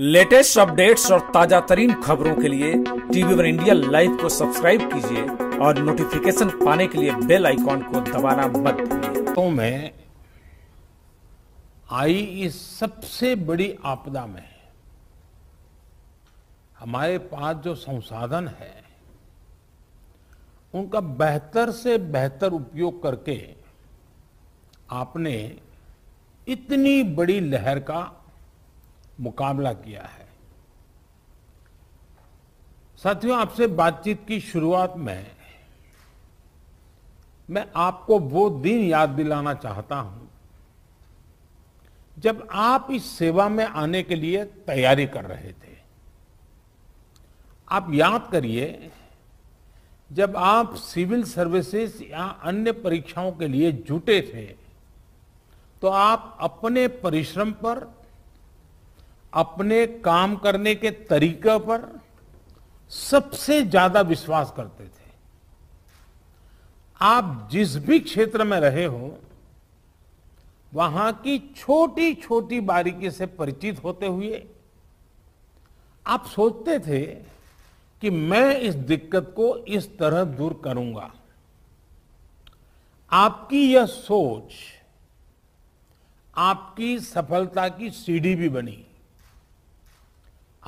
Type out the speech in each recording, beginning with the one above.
latest updates और ताजा तरीन खबरों के लिए टीवी वन इंडिया लाइव को सब्सक्राइब कीजिए और नोटिफिकेशन पाने के लिए बेल आइकॉन को दबाना मत तो में आई इस सबसे बड़ी आपदा में हमारे पास जो संसाधन है उनका बेहतर से बेहतर उपयोग करके आपने इतनी बड़ी लहर का मुकाबला किया है साथियों आपसे बातचीत की शुरुआत में मैं आपको वो दिन याद दिलाना चाहता हूं जब आप इस सेवा में आने के लिए तैयारी कर रहे थे आप याद करिए जब आप सिविल सर्विसेज या अन्य परीक्षाओं के लिए जुटे थे तो आप अपने परिश्रम पर अपने काम करने के तरीके पर सबसे ज्यादा विश्वास करते थे आप जिस भी क्षेत्र में रहे हो वहां की छोटी छोटी बारीकी से परिचित होते हुए आप सोचते थे कि मैं इस दिक्कत को इस तरह दूर करूंगा आपकी यह सोच आपकी सफलता की सीढ़ी भी बनी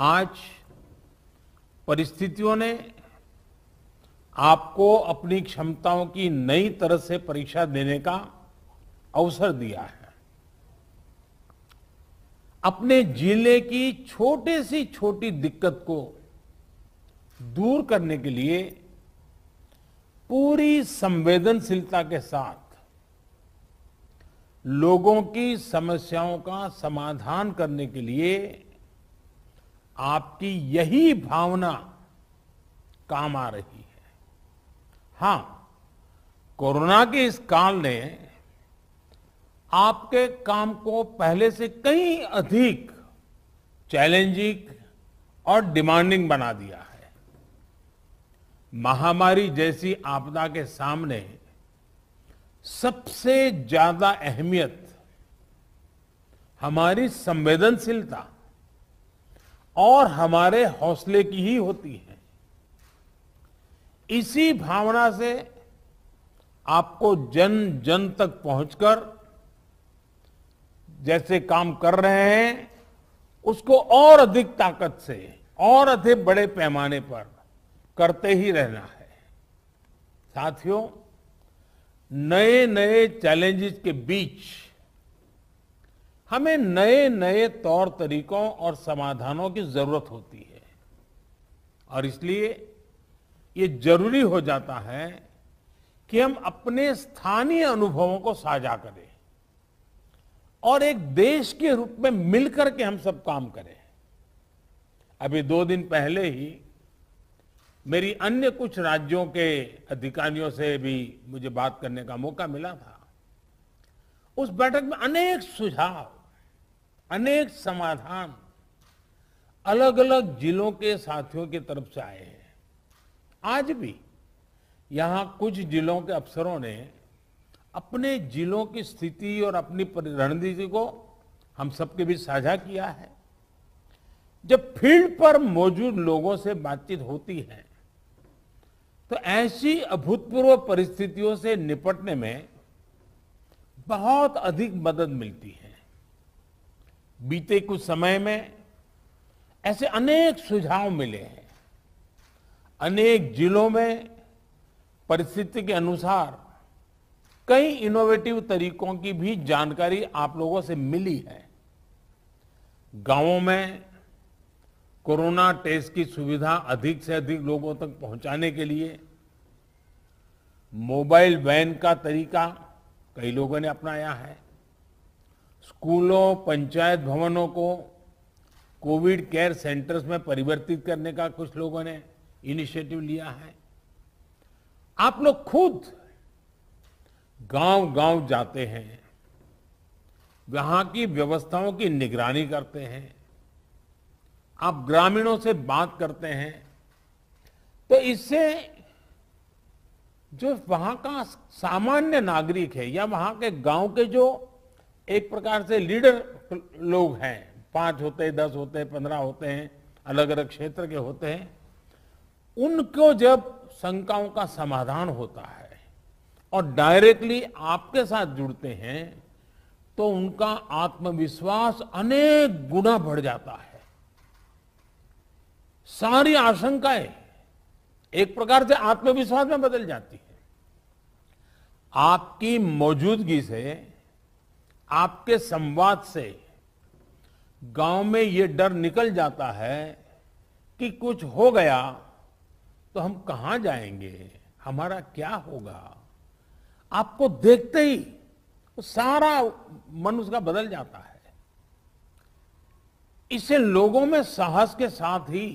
आज परिस्थितियों ने आपको अपनी क्षमताओं की नई तरह से परीक्षा देने का अवसर दिया है अपने जिले की छोटे सी छोटी दिक्कत को दूर करने के लिए पूरी संवेदनशीलता के साथ लोगों की समस्याओं का समाधान करने के लिए आपकी यही भावना काम आ रही है हां कोरोना के इस काल ने आपके काम को पहले से कहीं अधिक चैलेंजिंग और डिमांडिंग बना दिया है महामारी जैसी आपदा के सामने सबसे ज्यादा अहमियत हमारी संवेदनशीलता और हमारे हौसले की ही होती है इसी भावना से आपको जन जन तक पहुंचकर जैसे काम कर रहे हैं उसको और अधिक ताकत से और अधिक बड़े पैमाने पर करते ही रहना है साथियों नए नए चैलेंजेस के बीच हमें नए नए तौर तरीकों और समाधानों की जरूरत होती है और इसलिए ये जरूरी हो जाता है कि हम अपने स्थानीय अनुभवों को साझा करें और एक देश के रूप में मिलकर के हम सब काम करें अभी दो दिन पहले ही मेरी अन्य कुछ राज्यों के अधिकारियों से भी मुझे बात करने का मौका मिला था उस बैठक में अनेक सुझाव अनेक समाधान अलग अलग जिलों के साथियों की तरफ से आए हैं आज भी यहां कुछ जिलों के अफसरों ने अपने जिलों की स्थिति और अपनी रणनीति को हम सबके बीच साझा किया है जब फील्ड पर मौजूद लोगों से बातचीत होती है तो ऐसी अभूतपूर्व परिस्थितियों से निपटने में बहुत अधिक मदद मिलती है बीते कुछ समय में ऐसे अनेक सुझाव मिले हैं अनेक जिलों में परिस्थिति के अनुसार कई इनोवेटिव तरीकों की भी जानकारी आप लोगों से मिली है गांवों में कोरोना टेस्ट की सुविधा अधिक से अधिक लोगों तक पहुंचाने के लिए मोबाइल वैन का तरीका कई लोगों ने अपनाया है स्कूलों पंचायत भवनों को कोविड केयर सेंटर्स में परिवर्तित करने का कुछ लोगों ने इनिशिएटिव लिया है आप लोग खुद गांव गांव जाते हैं वहां की व्यवस्थाओं की निगरानी करते हैं आप ग्रामीणों से बात करते हैं तो इससे जो वहां का सामान्य नागरिक है या वहां के गांव के जो एक प्रकार से लीडर लोग हैं पांच होते दस होते पंद्रह होते हैं अलग अलग क्षेत्र के होते हैं उनको जब शंकाओं का समाधान होता है और डायरेक्टली आपके साथ जुड़ते हैं तो उनका आत्मविश्वास अनेक गुना बढ़ जाता है सारी आशंकाएं एक प्रकार से आत्मविश्वास में बदल जाती है आपकी मौजूदगी से आपके संवाद से गांव में ये डर निकल जाता है कि कुछ हो गया तो हम कहां जाएंगे हमारा क्या होगा आपको देखते ही सारा मन उसका बदल जाता है इसे लोगों में साहस के साथ ही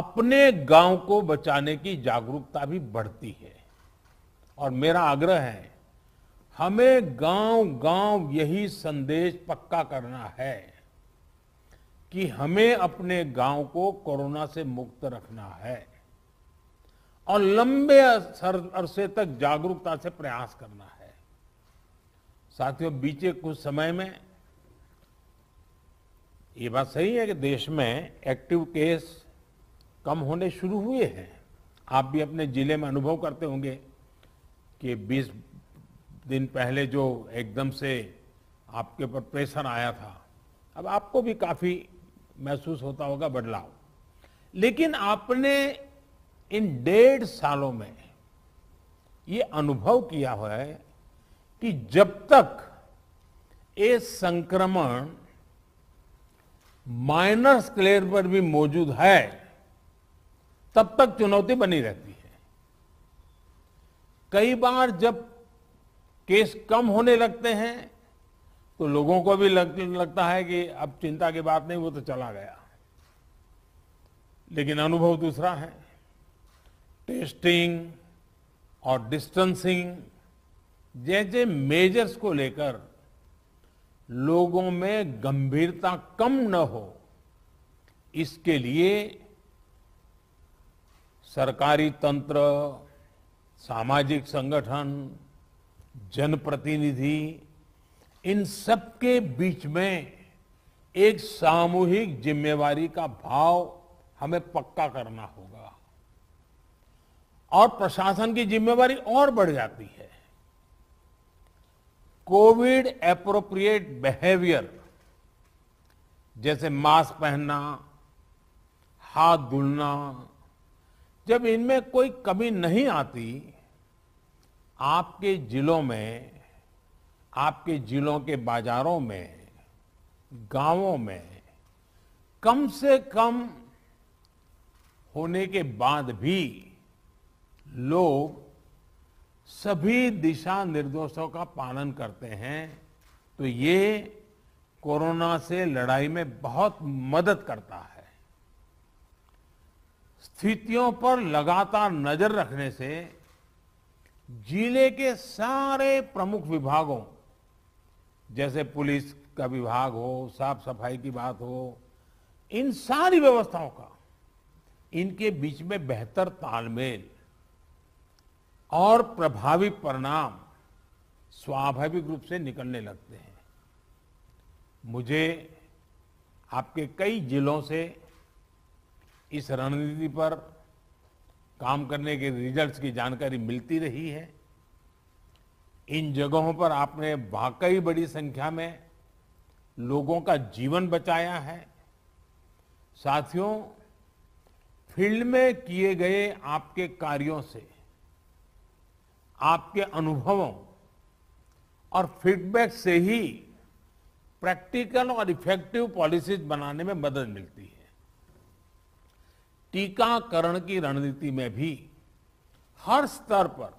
अपने गांव को बचाने की जागरूकता भी बढ़ती है और मेरा आग्रह है हमें गांव गांव यही संदेश पक्का करना है कि हमें अपने गांव को कोरोना से मुक्त रखना है और लंबे अरसे तक जागरूकता से प्रयास करना है साथियों बीते कुछ समय में ये बात सही है कि देश में एक्टिव केस कम होने शुरू हुए हैं आप भी अपने जिले में अनुभव करते होंगे कि दिन पहले जो एकदम से आपके ऊपर प्रेशर आया था अब आपको भी काफ़ी महसूस होता होगा बदलाव लेकिन आपने इन डेढ़ सालों में ये अनुभव किया है कि जब तक ये संक्रमण माइनर स्केलर पर भी मौजूद है तब तक चुनौती बनी रहती है कई बार जब केस कम होने लगते हैं तो लोगों को भी लग, लगता है कि अब चिंता की बात नहीं वो तो चला गया लेकिन अनुभव दूसरा है टेस्टिंग और डिस्टेंसिंग जैसे मेजर्स को लेकर लोगों में गंभीरता कम न हो इसके लिए सरकारी तंत्र सामाजिक संगठन जनप्रतिनिधि इन सबके बीच में एक सामूहिक जिम्मेवारी का भाव हमें पक्का करना होगा और प्रशासन की जिम्मेवारी और बढ़ जाती है कोविड एप्रोप्रिएट बिहेवियर जैसे मास्क पहनना हाथ धुलना जब इनमें कोई कमी नहीं आती आपके जिलों में आपके जिलों के बाजारों में गांवों में कम से कम होने के बाद भी लोग सभी दिशा निर्देशों का पालन करते हैं तो ये कोरोना से लड़ाई में बहुत मदद करता है स्थितियों पर लगातार नजर रखने से जिले के सारे प्रमुख विभागों जैसे पुलिस का विभाग हो साफ सफाई की बात हो इन सारी व्यवस्थाओं का इनके बीच में बेहतर तालमेल और प्रभावी परिणाम स्वाभाविक रूप से निकलने लगते हैं मुझे आपके कई जिलों से इस रणनीति पर काम करने के रिजल्ट्स की जानकारी मिलती रही है इन जगहों पर आपने वाकई बड़ी संख्या में लोगों का जीवन बचाया है साथियों फील्ड में किए गए आपके कार्यों से आपके अनुभवों और फीडबैक से ही प्रैक्टिकल और इफेक्टिव पॉलिसीज बनाने में मदद मिलती है टीकाकरण की रणनीति में भी हर स्तर पर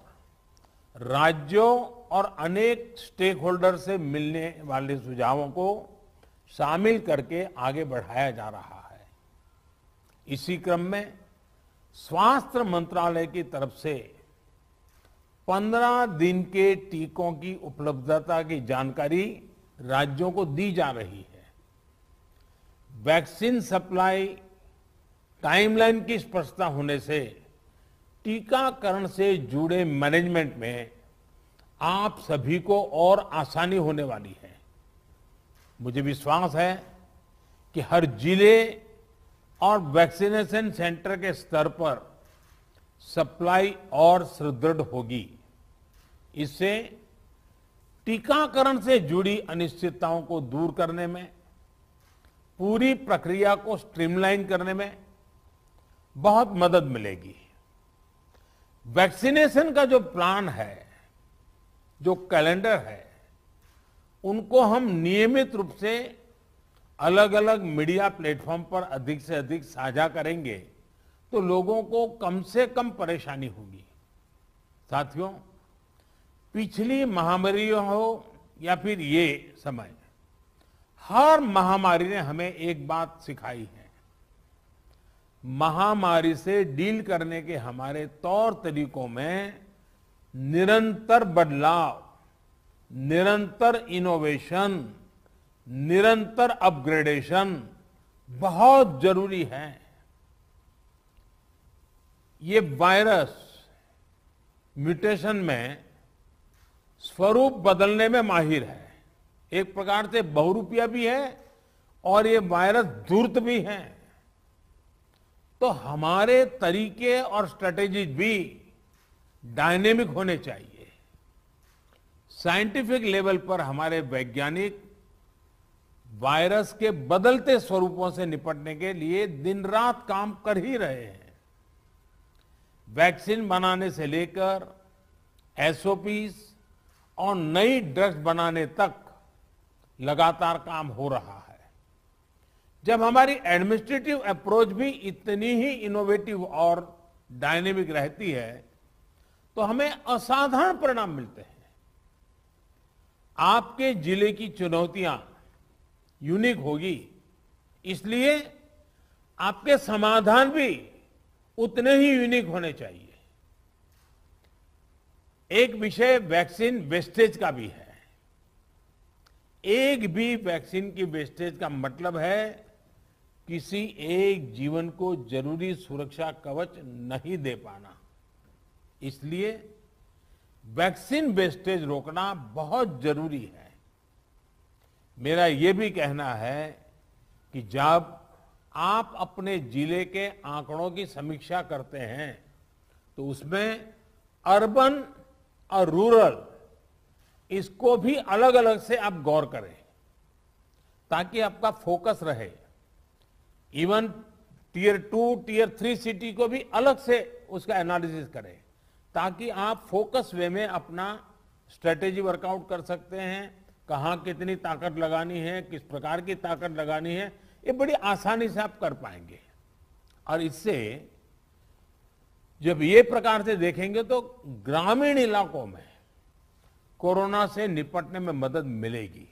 राज्यों और अनेक स्टेक होल्डर से मिलने वाले सुझावों को शामिल करके आगे बढ़ाया जा रहा है इसी क्रम में स्वास्थ्य मंत्रालय की तरफ से 15 दिन के टीकों की उपलब्धता की जानकारी राज्यों को दी जा रही है वैक्सीन सप्लाई टाइमलाइन की स्पष्टता होने से टीकाकरण से जुड़े मैनेजमेंट में आप सभी को और आसानी होने वाली है मुझे विश्वास है कि हर जिले और वैक्सीनेशन सेंटर के स्तर पर सप्लाई और सुदृढ़ होगी इससे टीकाकरण से जुड़ी अनिश्चितताओं को दूर करने में पूरी प्रक्रिया को स्ट्रीमलाइन करने में बहुत मदद मिलेगी वैक्सीनेशन का जो प्लान है जो कैलेंडर है उनको हम नियमित रूप से अलग अलग मीडिया प्लेटफॉर्म पर अधिक से अधिक साझा करेंगे तो लोगों को कम से कम परेशानी होगी साथियों पिछली महामारी हो या फिर ये समय हर महामारी ने हमें एक बात सिखाई है महामारी से डील करने के हमारे तौर तरीकों में निरंतर बदलाव निरंतर इनोवेशन निरंतर अपग्रेडेशन बहुत जरूरी है ये वायरस म्यूटेशन में स्वरूप बदलने में माहिर है एक प्रकार से बहुरूपिया भी है और ये वायरस धूर्त भी है तो हमारे तरीके और स्ट्रेटेजी भी डायनेमिक होने चाहिए साइंटिफिक लेवल पर हमारे वैज्ञानिक वायरस के बदलते स्वरूपों से निपटने के लिए दिन रात काम कर ही रहे हैं वैक्सीन बनाने से लेकर एसओपीस और नई ड्रग्स बनाने तक लगातार काम हो रहा है जब हमारी एडमिनिस्ट्रेटिव अप्रोच भी इतनी ही इनोवेटिव और डायनेमिक रहती है तो हमें असाधारण परिणाम मिलते हैं आपके जिले की चुनौतियां यूनिक होगी इसलिए आपके समाधान भी उतने ही यूनिक होने चाहिए एक विषय वैक्सीन वेस्टेज का भी है एक भी वैक्सीन की वेस्टेज का मतलब है किसी एक जीवन को जरूरी सुरक्षा कवच नहीं दे पाना इसलिए वैक्सीन वेस्टेज रोकना बहुत जरूरी है मेरा ये भी कहना है कि जब आप अपने जिले के आंकड़ों की समीक्षा करते हैं तो उसमें अर्बन और रूरल इसको भी अलग अलग से आप गौर करें ताकि आपका फोकस रहे even tier two tier three city को भी अलग से उसका एनालिसिस करें ताकि आप फोकस वे में अपना स्ट्रेटेजी वर्कआउट कर सकते हैं कहाँ कितनी ताकत लगानी है किस प्रकार की ताकत लगानी है ये बड़ी आसानी से आप कर पाएंगे और इससे जब ये प्रकार से देखेंगे तो ग्रामीण इलाकों में कोरोना से निपटने में मदद मिलेगी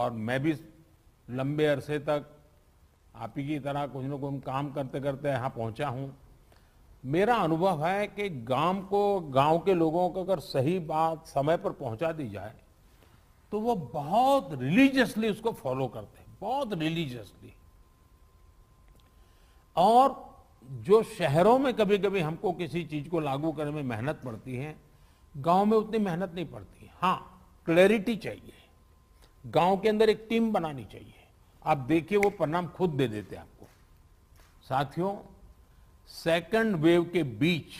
और मैं भी लंबे अरसे तक आप ही की तरह कुछ न कुछ काम करते करते यहाँ पहुँचा हूँ मेरा अनुभव है कि गांव को गांव के लोगों को अगर सही बात समय पर पहुंचा दी जाए तो वो बहुत रिलीजियसली उसको फॉलो करते हैं बहुत रिलीजियसली और जो शहरों में कभी कभी हमको किसी चीज को लागू करने में मेहनत पड़ती है गांव में उतनी मेहनत नहीं पड़ती हाँ क्लैरिटी चाहिए गांव के अंदर एक टीम बनानी चाहिए आप देखिए वो परिणाम खुद दे देते हैं आपको साथियों सेकंड वेव के बीच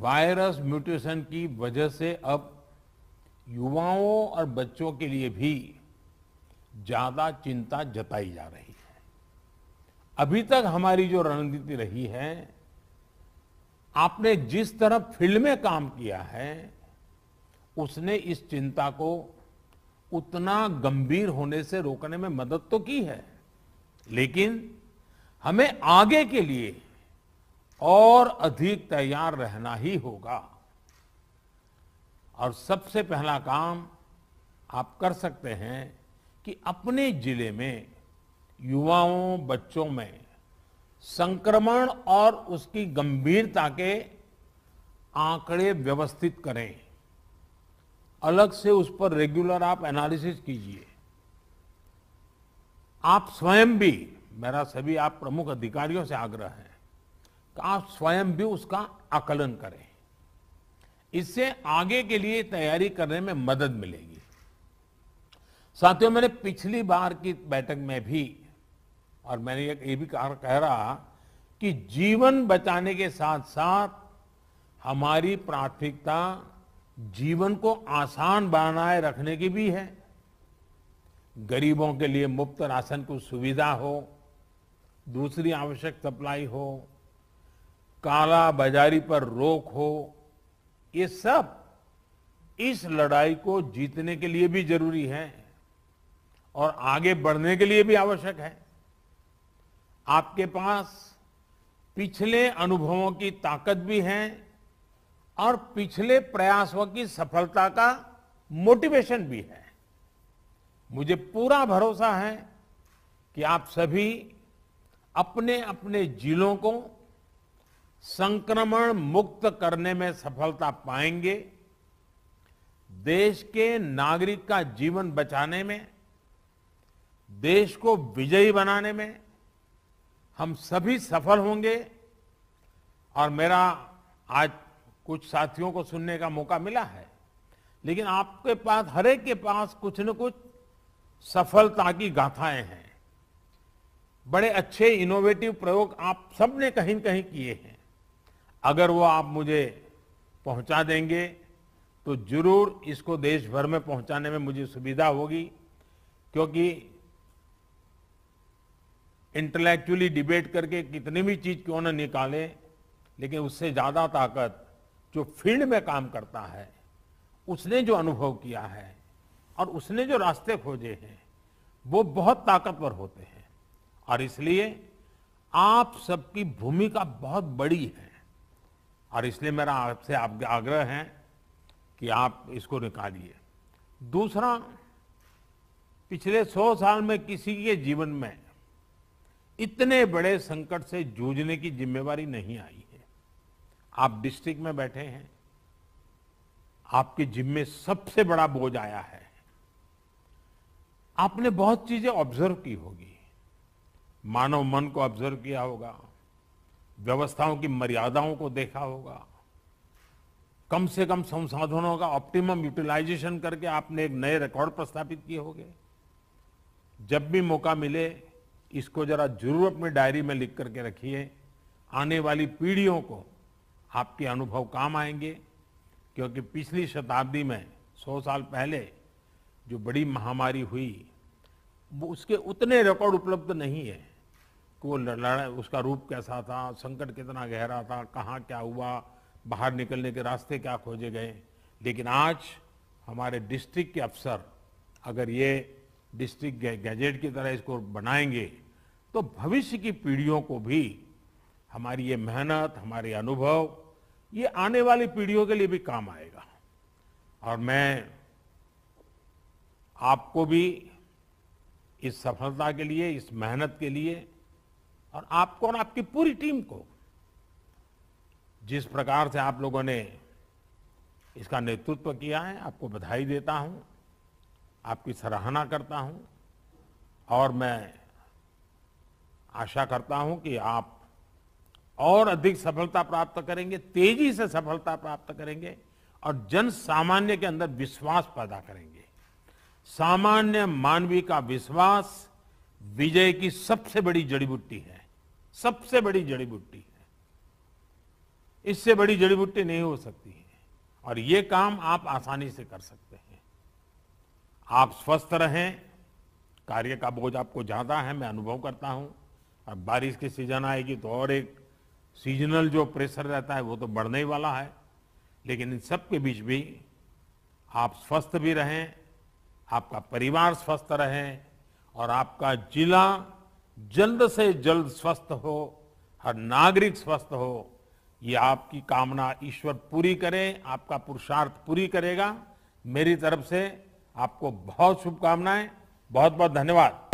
वायरस म्यूटेशन की वजह से अब युवाओं और बच्चों के लिए भी ज्यादा चिंता जताई जा रही है अभी तक हमारी जो रणनीति रही है आपने जिस तरह फील्ड में काम किया है उसने इस चिंता को उतना गंभीर होने से रोकने में मदद तो की है लेकिन हमें आगे के लिए और अधिक तैयार रहना ही होगा और सबसे पहला काम आप कर सकते हैं कि अपने जिले में युवाओं बच्चों में संक्रमण और उसकी गंभीरता के आंकड़े व्यवस्थित करें अलग से उस पर रेगुलर आप एनालिसिस कीजिए आप स्वयं भी मेरा सभी आप प्रमुख अधिकारियों से आग्रह है कि आप स्वयं भी उसका आकलन करें इससे आगे के लिए तैयारी करने में मदद मिलेगी साथियों मैंने पिछली बार की बैठक में भी और मैंने ये भी कह रहा कि जीवन बचाने के साथ साथ हमारी प्राथमिकता जीवन को आसान बनाए रखने की भी है गरीबों के लिए मुफ्त राशन को सुविधा हो दूसरी आवश्यक सप्लाई हो काला बाजारी पर रोक हो ये सब इस लड़ाई को जीतने के लिए भी जरूरी है और आगे बढ़ने के लिए भी आवश्यक है आपके पास पिछले अनुभवों की ताकत भी है और पिछले प्रयासों की सफलता का मोटिवेशन भी है मुझे पूरा भरोसा है कि आप सभी अपने अपने जिलों को संक्रमण मुक्त करने में सफलता पाएंगे देश के नागरिक का जीवन बचाने में देश को विजयी बनाने में हम सभी सफल होंगे और मेरा आज कुछ साथियों को सुनने का मौका मिला है लेकिन आपके पास हर एक के पास कुछ न कुछ सफलता की गाथाएं हैं बड़े अच्छे इनोवेटिव प्रयोग आप सबने कहीं कहीं किए हैं अगर वो आप मुझे पहुंचा देंगे तो जरूर इसको देश भर में पहुंचाने में मुझे सुविधा होगी क्योंकि इंटेलेक्चुअली डिबेट करके कितनी भी चीज क्यों ना निकाले लेकिन उससे ज़्यादा ताकत जो फील्ड में काम करता है उसने जो अनुभव किया है और उसने जो रास्ते खोजे हैं वो बहुत ताकतवर होते हैं और इसलिए आप सबकी भूमिका बहुत बड़ी है और इसलिए मेरा आपसे आपके आग्रह है कि आप इसको निकालिए दूसरा पिछले सौ साल में किसी के जीवन में इतने बड़े संकट से जूझने की जिम्मेवारी नहीं आई आप डिस्ट्रिक्ट में बैठे हैं आपके जिम्मे सबसे बड़ा बोझ आया है आपने बहुत चीजें ऑब्जर्व की होगी मानव मन को ऑब्जर्व किया होगा व्यवस्थाओं की मर्यादाओं को देखा होगा कम से कम संसाधनों का ऑप्टिमम यूटिलाइजेशन करके आपने एक नए रिकॉर्ड प्रस्थापित किए होंगे जब भी मौका मिले इसको जरा जरूर अपनी डायरी में लिख करके रखिए आने वाली पीढ़ियों को आपके अनुभव काम आएंगे क्योंकि पिछली शताब्दी में सौ साल पहले जो बड़ी महामारी हुई वो उसके उतने रिकॉर्ड उपलब्ध नहीं है कि वो लड़ाई उसका रूप कैसा था संकट कितना गहरा था कहाँ क्या हुआ बाहर निकलने के रास्ते क्या खोजे गए लेकिन आज हमारे डिस्ट्रिक्ट के अफसर अगर ये डिस्ट्रिक्ट गैजेट की तरह इसको बनाएंगे तो भविष्य की पीढ़ियों को भी हमारी ये मेहनत हमारे अनुभव ये आने वाली पीढ़ियों के लिए भी काम आएगा और मैं आपको भी इस सफलता के लिए इस मेहनत के लिए और आपको और आपकी पूरी टीम को जिस प्रकार से आप लोगों ने इसका नेतृत्व किया है आपको बधाई देता हूं आपकी सराहना करता हूं और मैं आशा करता हूं कि आप और अधिक सफलता प्राप्त करेंगे तेजी से सफलता प्राप्त करेंगे और जन सामान्य के अंदर विश्वास पैदा करेंगे सामान्य मानवीय का विश्वास विजय की सबसे बड़ी जड़ी बूटी है सबसे बड़ी जड़ी बूटी है इससे बड़ी जड़ी बूटी नहीं हो सकती है और ये काम आप आसानी से कर सकते हैं आप स्वस्थ रहें कार्य का बोझ आपको ज्यादा है मैं अनुभव करता हूं और बारिश की सीजन आएगी तो और एक सीजनल जो प्रेशर रहता है वो तो बढ़ने ही वाला है लेकिन इन सब के बीच भी आप स्वस्थ भी रहें आपका परिवार स्वस्थ रहें और आपका जिला जल्द से जल्द स्वस्थ हो हर नागरिक स्वस्थ हो ये आपकी कामना ईश्वर पूरी करें आपका पुरुषार्थ पूरी करेगा मेरी तरफ से आपको बहुत शुभकामनाएं बहुत बहुत धन्यवाद